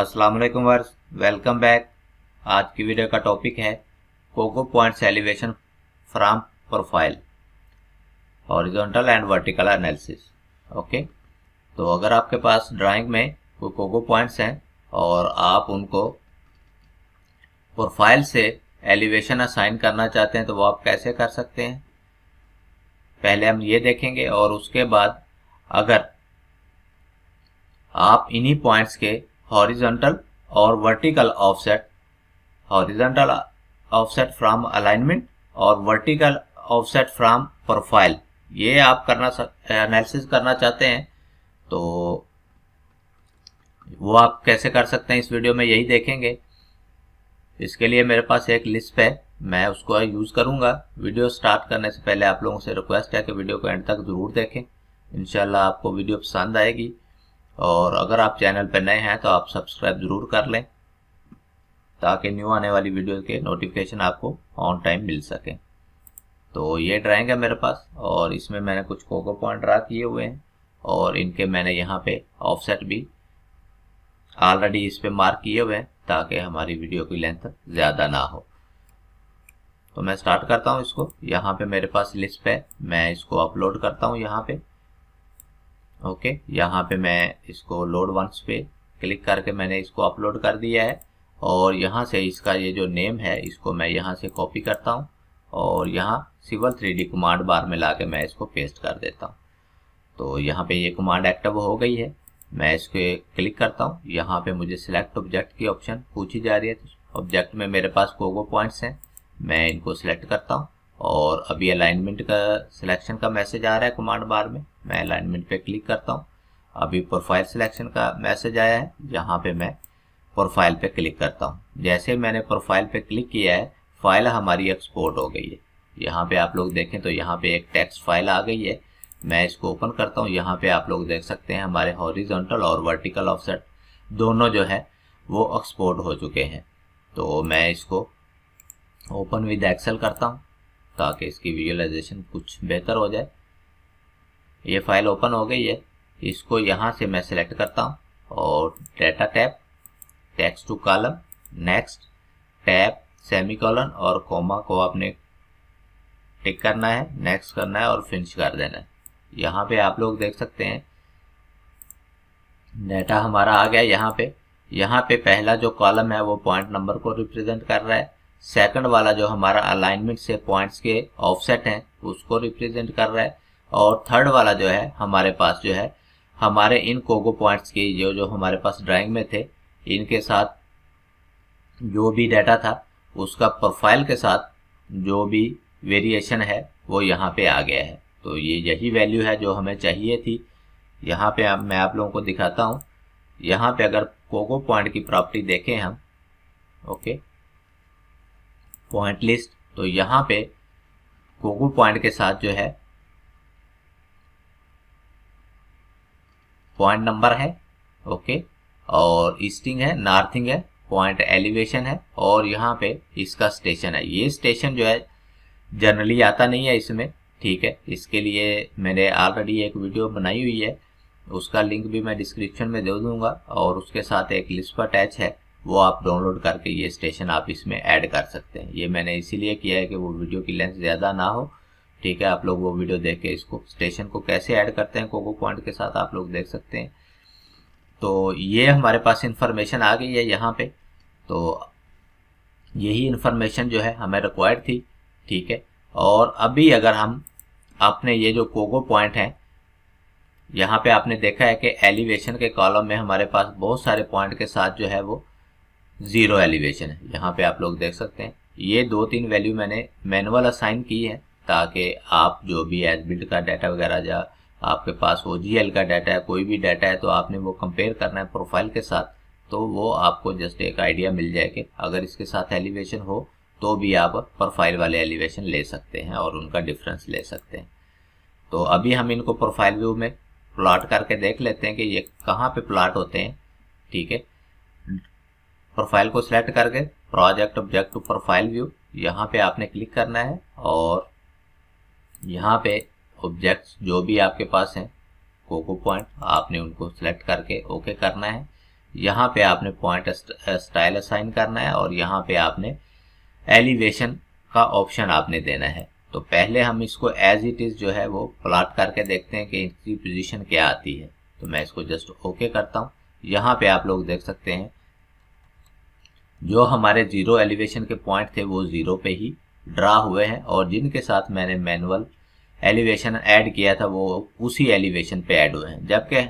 Aslam verse welcome back आज की video का टॉपिक है COGO point elevation from profile horizontal and vertical analysis okay तो अगर आपके पास ड्राइंग में कोई कोको पॉइंट्स हैं और आप उनको प्रोफाइल से एलिवेशन असाइन करना चाहते हैं तो वो आप कैसे कर सकते हैं पहले हम ये देखेंगे और उसके बाद अगर आप इन्हीं पॉइंट्स के हॉरिजेंटल और vertical offset horizontal offset from alignment और वर्टिकल ऑफसेट फ्रॉम प्रोफाइल ये आप करना एनालिसिस करना चाहते हैं तो वो आप कैसे कर सकते हैं इस वीडियो में यही देखेंगे इसके लिए मेरे पास एक लिस्ट है मैं उसको यूज़ करूंगा वीडियो स्टार्ट करने से पहले आप लोगों से रिक्वेस्ट है कि वीडियो को एंड तक ज़रूर देखें इनशाला आपको वीडियो पसंद आएगी और अगर आप चैनल पर नए हैं तो आप सब्सक्राइब ज़रूर कर लें ताकि न्यू आने वाली वीडियो के नोटिफिकेशन आपको ऑन टाइम मिल सकें तो ये ड्राइंग है मेरे पास और इसमें मैंने कुछ कोको पॉइंट ड्रा किए हुए हैं और इनके मैंने यहाँ पे ऑफसेट भी ऑलरेडी इस पर मार्क किए हुए हैं ताकि हमारी वीडियो की लेंथ ज़्यादा ना हो तो मैं स्टार्ट करता हूँ इसको यहाँ पे मेरे पास लिस्ट है मैं इसको अपलोड करता हूँ यहाँ पे ओके यहाँ पे मैं इसको लोड वंस पे क्लिक करके मैंने इसको अपलोड कर दिया है और यहाँ से इसका ये जो नेम है इसको मैं यहाँ से कॉपी करता हूँ और यहाँ सिवल थ्री कमांड बार में ला के मैं इसको पेस्ट कर देता हूँ तो यहाँ पे ये कमांड एक्टिव हो गई है मैं इसको क्लिक करता हूँ यहाँ पे मुझे सिलेक्ट ऑब्जेक्ट की ऑप्शन पूछी जा रही है ऑब्जेक्ट में मेरे पास कोगो पॉइंट्स हैं मैं इनको सिलेक्ट करता हूँ और अभी अलाइनमेंट का सिलेक्शन का मैसेज आ रहा है कमांड बार में मैं अलाइनमेंट पे क्लिक करता हूँ अभी प्रोफाइल सिलेक्शन का मैसेज आया है जहाँ पे मैं प्रोफाइल पे क्लिक करता हूँ जैसे मैंने प्रोफाइल पे क्लिक किया है फाइल हमारी एक्सपोर्ट हो गई है यहाँ पे आप लोग देखें तो यहाँ पे एक टेक्स्ट फाइल आ गई है मैं इसको ओपन करता हूँ यहाँ पे आप लोग देख सकते हैं हमारे हॉरिजॉन्टल और वर्टिकल ऑफसेट दोनों जो है वो एक्सपोर्ट हो चुके हैं तो मैं इसको ओपन विद एक्सेल करता हूँ ताकि इसकी विजुअलाइजेशन कुछ बेहतर हो जाए ये फाइल ओपन हो गई है इसको यहाँ से मैं सेलेक्ट करता हूँ और data tab text to column next tab semicolon और कोमा को आपने टिक करना है नेक्स्ट करना है और फिनिश कर देना है यहाँ पे आप लोग देख सकते हैं डाटा हमारा आ गया यहाँ पे यहाँ पे पहला जो कॉलम है वो पॉइंट नंबर को रिप्रेजेंट कर रहा है सेकंड वाला जो हमारा अलाइनमेंट से पॉइंट्स के ऑफसेट हैं उसको रिप्रेजेंट कर रहा है और थर्ड वाला जो है हमारे पास जो है हमारे इन कोगो पॉइंट्स के जो जो हमारे पास ड्राइंग में थे इनके साथ जो भी डाटा था उसका प्रोफाइल के साथ जो भी वेरिएशन है वो यहाँ पे आ गया है तो ये यही वैल्यू है जो हमें चाहिए थी यहाँ पे आप, मैं आप लोगों को दिखाता हूँ यहाँ पे अगर कोगो पॉइंट की प्रॉपर्टी देखें हम ओके पॉइंट लिस्ट तो यहाँ पे कोकू पॉइंट के साथ जो है पॉइंट नंबर है ओके और ईस्टिंग है नॉर्थिंग है पॉइंट एलिवेशन है और यहाँ पे इसका स्टेशन है ये स्टेशन जो है जनरली आता नहीं है इसमें ठीक है इसके लिए मैंने ऑलरेडी एक वीडियो बनाई हुई है उसका लिंक भी मैं डिस्क्रिप्शन में दे दूंगा और उसके साथ एक लिस्ट अटैच है वो आप डाउनलोड करके ये स्टेशन आप इसमें ऐड कर सकते हैं ये मैंने इसीलिए किया है कि वो वीडियो की लेंथ ज़्यादा ना हो ठीक है आप लोग वो वीडियो देख के इसको स्टेशन को कैसे ऐड करते हैं कोको पॉइंट के साथ आप लोग देख सकते हैं तो ये हमारे पास इन्फॉर्मेशन आ गई है यहाँ पे तो यही इन्फॉर्मेशन जो है हमें रिक्वायर्ड थी ठीक है और अभी अगर हम अपने ये जो कोको पॉइंट हैं यहाँ पे आपने देखा है कि एलिवेशन के कॉलम में हमारे पास बहुत सारे पॉइंट के साथ जो है वो ज़ीरो एलिवेशन है यहाँ पे आप लोग देख सकते हैं ये दो तीन वैल्यू मैंने मैनुअल असाइन की है ताकि आप जो भी एज बिल्ड का डाटा वगैरह या आपके पास ओ का डाटा है कोई भी डाटा है तो आपने वो कंपेयर करना है प्रोफाइल के साथ तो वो आपको जस्ट एक आइडिया मिल जाए कि अगर इसके साथ एलिवेशन हो तो भी आप प्रोफाइल वाले एलिवेशन ले सकते हैं और उनका डिफरेंस ले सकते हैं तो अभी हम इनको प्रोफाइल व्यू में प्लॉट करके देख लेते हैं कि ये कहाँ पे प्लॉट होते हैं ठीक है प्रोफाइल को सिलेक्ट करके project object to profile view यहाँ पे आपने क्लिक करना है और यहाँ पे ऑब्जेक्ट्स जो भी आपके पास हैं कोको पॉइंट आपने उनको सिलेक्ट करके ओके करना है यहाँ पे आपने पॉइंट स्टाइल असाइन करना है और यहाँ पे आपने एलिवेशन का ऑप्शन आपने देना है तो पहले हम इसको एज इट इज़ जो है वो प्लाट करके देखते हैं कि इसकी पोजीशन क्या आती है तो मैं इसको जस्ट ओके करता हूँ यहाँ पे आप लोग देख सकते हैं जो हमारे ज़ीरो एलिवेशन के पॉइंट थे वो ज़ीरो पे ही ड्रा हुए हैं और जिनके साथ मैंने मैनुअल एलिवेशन ऐड किया था वो उसी एलिवेशन पे ऐड हुए हैं जबकि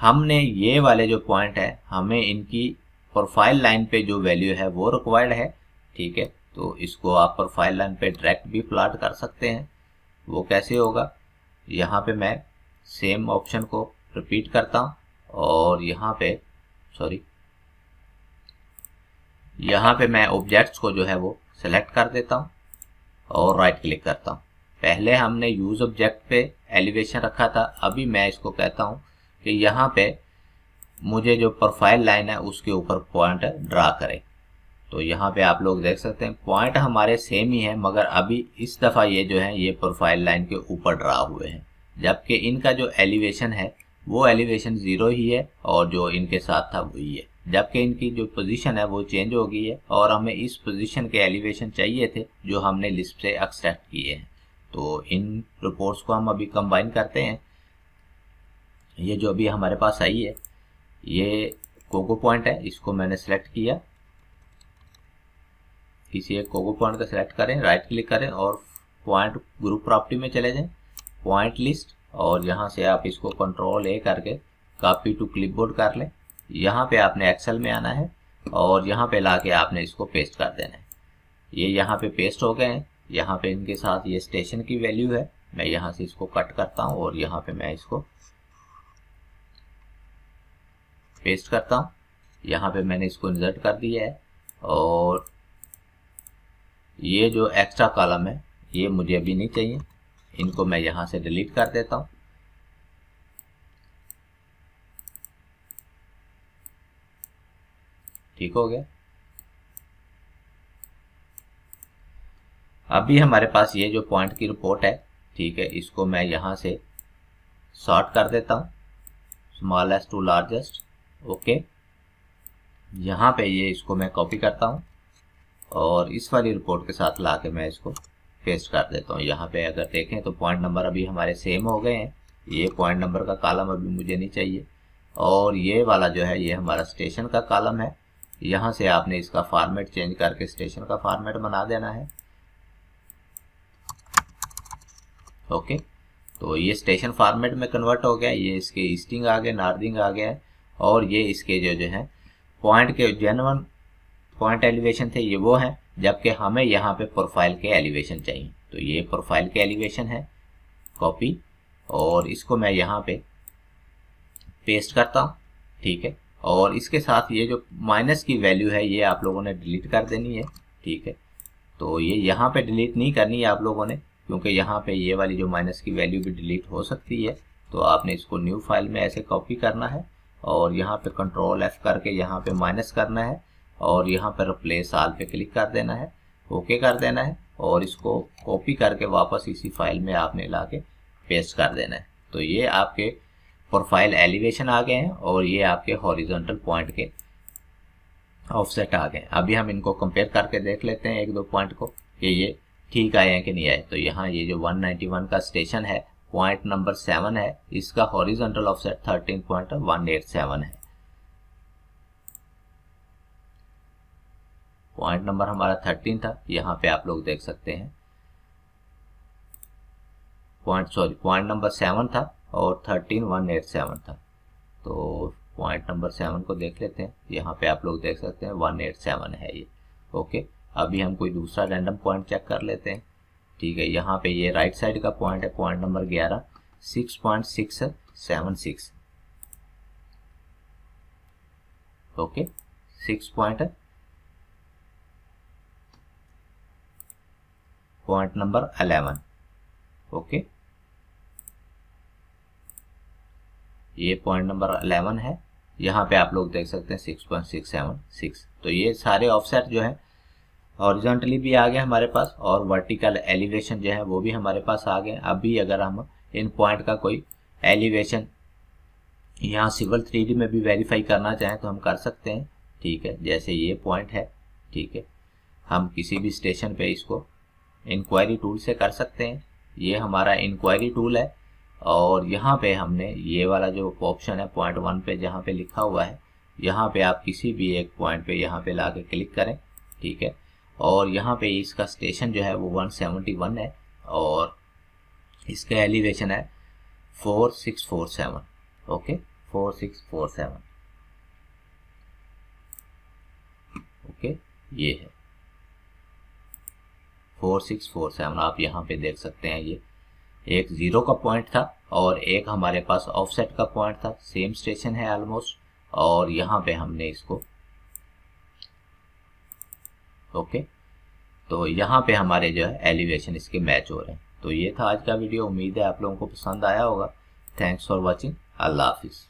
हमने ये वाले जो पॉइंट है हमें इनकी प्रोफाइल लाइन पे जो वैल्यू है वो रिक्वायर्ड है ठीक है तो इसको आप प्रोफाइल लाइन पे डायरेक्ट भी प्लाट कर सकते हैं वो कैसे होगा यहाँ पे मैं सेम ऑप्शन को रिपीट करता हूँ और यहाँ पे सॉरी यहाँ पे मैं ऑब्जेक्ट्स को जो है वो सिलेक्ट कर देता हूँ और राइट क्लिक करता हूँ पहले हमने यूज ऑब्जेक्ट पे एलिवेशन रखा था अभी मैं इसको कहता हूँ कि यहाँ पे मुझे जो प्रोफाइल लाइन है उसके ऊपर पॉइंट ड्रा करें तो यहाँ पे आप लोग देख सकते हैं पॉइंट हमारे सेम ही है मगर अभी इस दफ़ा ये जो है ये प्रोफाइल लाइन के ऊपर ड्रा हुए हैं जबकि इनका जो एलिवेशन है वो एलिवेशन ज़ीरो ही है और जो इनके साथ था वही है जबकि इनकी जो पोजीशन है वो चेंज हो गई है और हमें इस पोजीशन के एलिवेशन चाहिए थे जो हमने लिस्ट से एक्सट्रैक्ट किए हैं तो इन रिपोर्ट्स को हम अभी कंबाइन करते हैं ये जो अभी हमारे पास आई है ये कोको पॉइंट है इसको मैंने सेलेक्ट किया किसी एक कोको पॉइंट का सेलेक्ट करें राइट क्लिक करें और पॉइंट ग्रुप प्रॉपर्टी में चले जाएं पॉइंट लिस्ट और यहाँ से आप इसको कंट्रोल ए करके कॉपी टू क्लिपबोर्ड कर लें यहाँ पे आपने एक्सेल में आना है और यहाँ पे ला के आपने इसको पेस्ट कर देना है ये यहाँ पे पेस्ट हो गए हैं यहाँ पे इनके साथ ये स्टेशन की वैल्यू है मैं यहाँ से इसको कट करता हूँ और यहाँ पे मैं इसको पेस्ट करता हूँ यहाँ पे मैंने इसको इंजर्ट कर दिया है और ये जो एक्स्ट्रा कॉलम है ये मुझे अभी नहीं चाहिए इनको मैं यहाँ से डिलीट कर देता हूँ ठीक हो गया अभी हमारे पास ये जो पॉइंट की रिपोर्ट है ठीक है इसको मैं यहां से शॉर्ट कर देता हूं स्मॉलेस्ट टू लार्जेस्ट ओके यहां पे ये इसको मैं कॉपी करता हूं और इस वाली रिपोर्ट के साथ ला के मैं इसको पेस्ट कर देता हूँ यहां पे अगर देखें तो पॉइंट नंबर अभी हमारे सेम हो गए हैं ये पॉइंट नंबर का कॉलम अभी मुझे नहीं चाहिए और ये वाला जो है ये हमारा स्टेशन का कॉलम है यहाँ से आपने इसका फॉर्मेट चेंज करके स्टेशन का फॉर्मेट बना देना है ओके तो ये स्टेशन फॉर्मेट में कन्वर्ट हो गया ये इसके ईस्टिंग आ गया नॉर्दिंग आ गया और ये इसके जो जो है पॉइंट के जेनवन पॉइंट एलिवेशन थे ये वो हैं जबकि हमें यहाँ पे प्रोफाइल के एलिवेशन चाहिए तो ये प्रोफाइल के एलिवेशन है कॉपी और इसको मैं यहाँ पे पेस्ट करता हूँ ठीक है और इसके साथ ये जो माइनस की वैल्यू है ये आप लोगों ने डिलीट कर देनी है ठीक है तो ये यहाँ पे डिलीट नहीं करनी है आप लोगों ने क्योंकि यहाँ पे ये वाली जो माइनस की वैल्यू भी डिलीट हो सकती है तो आपने इसको न्यू फाइल में ऐसे कॉपी करना है और यहाँ पे कंट्रोल एफ करके यहाँ पे माइनस करना है और यहाँ पे रिप्लेस आल पे क्लिक कर देना है ओके कर देना है और इसको कॉपी करके वापस इसी फाइल में आपने ला के पेस्ट कर देना है तो ये आपके प्रोफाइल एलिवेशन आ गए हैं और ये आपके हॉरिजॉन्टल पॉइंट के ऑफसेट आ गए अभी हम इनको कंपेयर करके देख लेते हैं एक दो पॉइंट को कि ये ठीक आए हैं कि नहीं आए तो यहाँ ये जो 191 का स्टेशन है पॉइंट नंबर सेवन है इसका horizontal offset thirteen point one eight seven है पॉइंट नंबर हमारा थर्टीन था यहाँ पे आप लोग देख सकते हैं point sorry point number seven था और थर्टीन वन एट सेवन था तो पॉइंट नंबर सेवन को देख लेते हैं यहाँ पे आप लोग देख सकते हैं वन एट सेवन है ये ओके अभी हम कोई दूसरा रैंडम पॉइंट चेक कर लेते हैं ठीक है यहाँ पे ये राइट साइड का पॉइंट है पॉइंट नंबर ग्यारह six point six seven six okay six point point number eleven okay ये पॉइंट नंबर अलेवन है यहाँ पे आप लोग देख सकते हैं six point six seven six तो ये सारे ऑफसेट जो है हॉरिजॉन्टली भी आ गए हमारे पास और वर्टिकल एलिवेशन जो है वो भी हमारे पास आ गए अभी अगर हम इन पॉइंट का कोई एलिवेशन यहाँ सिविल थ्री में भी वेरीफाई करना चाहें तो हम कर सकते हैं ठीक है जैसे ये पॉइंट है ठीक है हम किसी भी स्टेशन पे इसको इंक्वायरी टूल से कर सकते हैं ये हमारा इंक्वायरी टूल है और यहाँ पे हमने ये वाला जो ऑप्शन है पॉइंट वन पे जहाँ पे लिखा हुआ है यहाँ पे आप किसी भी एक पॉइंट पे यहाँ पे ला क्लिक करें ठीक है और यहाँ पे इसका स्टेशन जो है वो 171 है और इसका एलिवेशन है 4647 ओके 4647 ओके ये है 4647 आप यहाँ पे देख सकते हैं ये एक ज़ीरो का पॉइंट था और एक हमारे पास ऑफसेट का पॉइंट था सेम स्टेशन है ऑलमोस्ट और यहाँ पे हमने इसको ओके तो यहाँ पे हमारे जो है एलिवेशन इसके मैच हो रहे हैं तो ये था आज का वीडियो उम्मीद है आप लोगों को पसंद आया होगा थैंक्स फॉर वॉचिंग अल्लाह हाफिज़